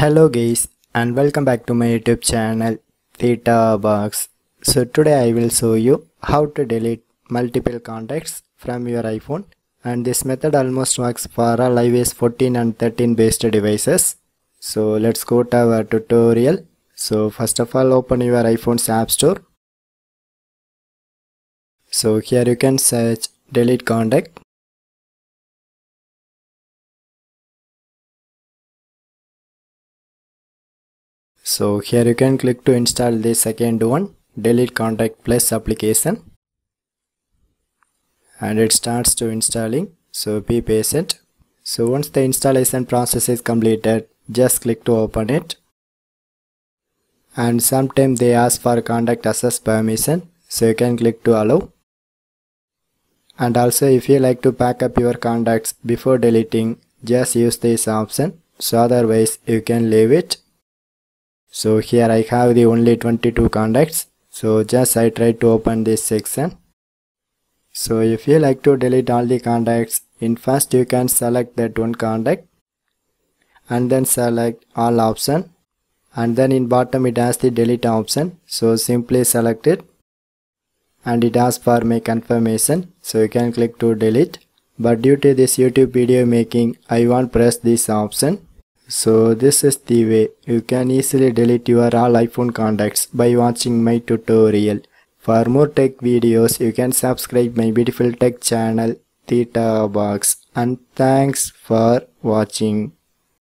hello guys and welcome back to my youtube channel theta box so today i will show you how to delete multiple contacts from your iphone and this method almost works for all ios 14 and 13 based devices so let's go to our tutorial so first of all open your iphone's app store so here you can search delete contact so here you can click to install the second one delete contact plus application and it starts to installing so be patient so once the installation process is completed just click to open it and sometimes they ask for contact access permission so you can click to allow and also if you like to pack up your contacts before deleting just use this option so otherwise you can leave it so here i have the only 22 contacts so just i try to open this section so if you like to delete all the contacts in first you can select that one contact and then select all option and then in bottom it has the delete option so simply select it and it asks for my confirmation so you can click to delete but due to this youtube video making i won't press this option so this is the way you can easily delete your all iPhone contacts by watching my tutorial. For more tech videos, you can subscribe my beautiful tech channel Theta Box and thanks for watching.